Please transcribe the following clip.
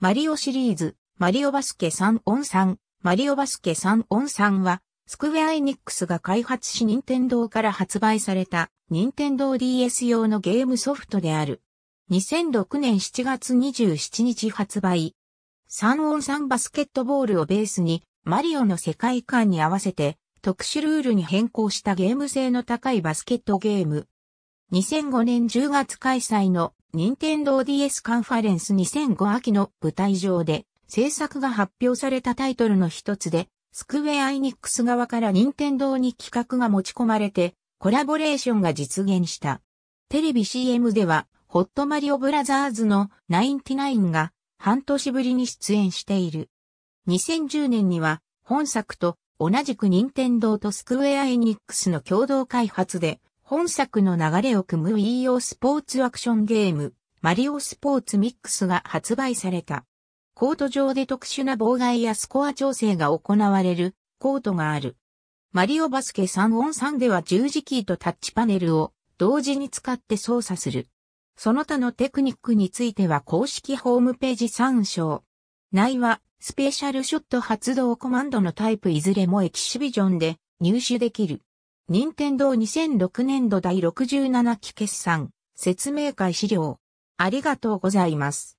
マリオシリーズ、マリオバスケ3オン3、マリオバスケ3オン3は、スクウェアエニックスが開発し任天堂から発売された、任天堂 DS 用のゲームソフトである。2006年7月27日発売。3オン3バスケットボールをベースに、マリオの世界観に合わせて、特殊ルールに変更したゲーム性の高いバスケットゲーム。2005年10月開催の任天堂 DS カンファレンス2005秋の舞台上で制作が発表されたタイトルの一つで、スクウェア・エニックス側から任天堂に企画が持ち込まれて、コラボレーションが実現した。テレビ CM では、ホットマリオブラザーズの99が半年ぶりに出演している。2010年には、本作と同じく任天堂とスクウェア・エニックスの共同開発で、本作の流れを組む EO スポーツアクションゲーム、マリオスポーツミックスが発売された。コート上で特殊な妨害やスコア調整が行われるコートがある。マリオバスケ3オン3では十字キーとタッチパネルを同時に使って操作する。その他のテクニックについては公式ホームページ参照。内はスペシャルショット発動コマンドのタイプいずれもエキシビジョンで入手できる。任天堂2006年度第67期決算説明会資料。ありがとうございます。